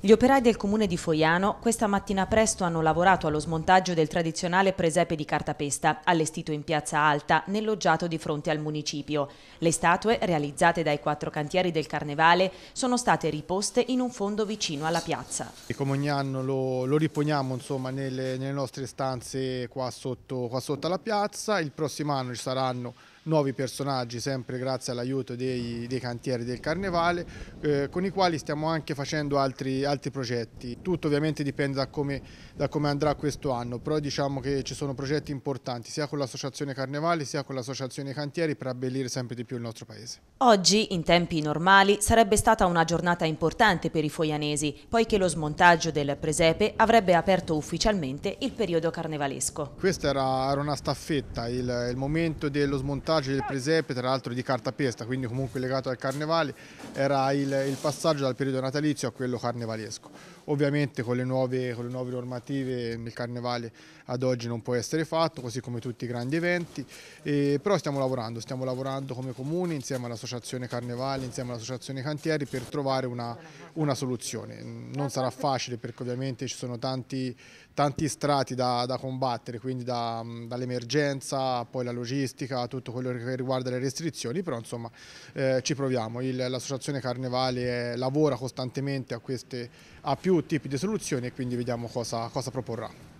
Gli operai del comune di Foiano questa mattina presto hanno lavorato allo smontaggio del tradizionale presepe di cartapesta, allestito in Piazza Alta, nel loggiato di fronte al municipio. Le statue, realizzate dai quattro cantieri del Carnevale, sono state riposte in un fondo vicino alla piazza. E come ogni anno lo, lo riponiamo insomma, nelle, nelle, nostre stanze qua sotto, qua sotto alla piazza, il prossimo anno ci saranno nuovi personaggi, sempre grazie all'aiuto dei, dei, cantieri del Carnevale, eh, con i quali stiamo anche facendo altri, altri progetti. Tutto ovviamente dipende da come, da come, andrà questo anno, però diciamo che ci sono progetti importanti sia con l'associazione Carnevale sia con l'associazione Cantieri per abbellire sempre di più il nostro paese. Oggi, in tempi normali, sarebbe stata una giornata importante per i foianesi, poiché lo smontaggio del presepe avrebbe aperto ufficialmente il periodo carnevalesco. Questa era, era una staffetta, il, il momento dello smontaggio passaggio del presepe, tra l'altro di cartapesta, quindi comunque legato al carnevale, era il, il, passaggio dal periodo natalizio a quello carnevalesco. Ovviamente con le, nuove, con le nuove normative il carnevale ad oggi non può essere fatto, così come tutti i grandi eventi, e, però stiamo lavorando, stiamo lavorando come comuni insieme all'associazione Carnevale, insieme all'associazione Cantieri per trovare una, una, soluzione. Non sarà facile perché ovviamente ci sono tanti, tanti strati da, da combattere, quindi da, dall'emergenza, poi la logistica, tutto questo quello che riguarda le restrizioni, però insomma eh, ci proviamo. L'associazione Carnevale eh, lavora costantemente a, queste, a, più tipi di soluzioni e quindi vediamo cosa, cosa proporrà.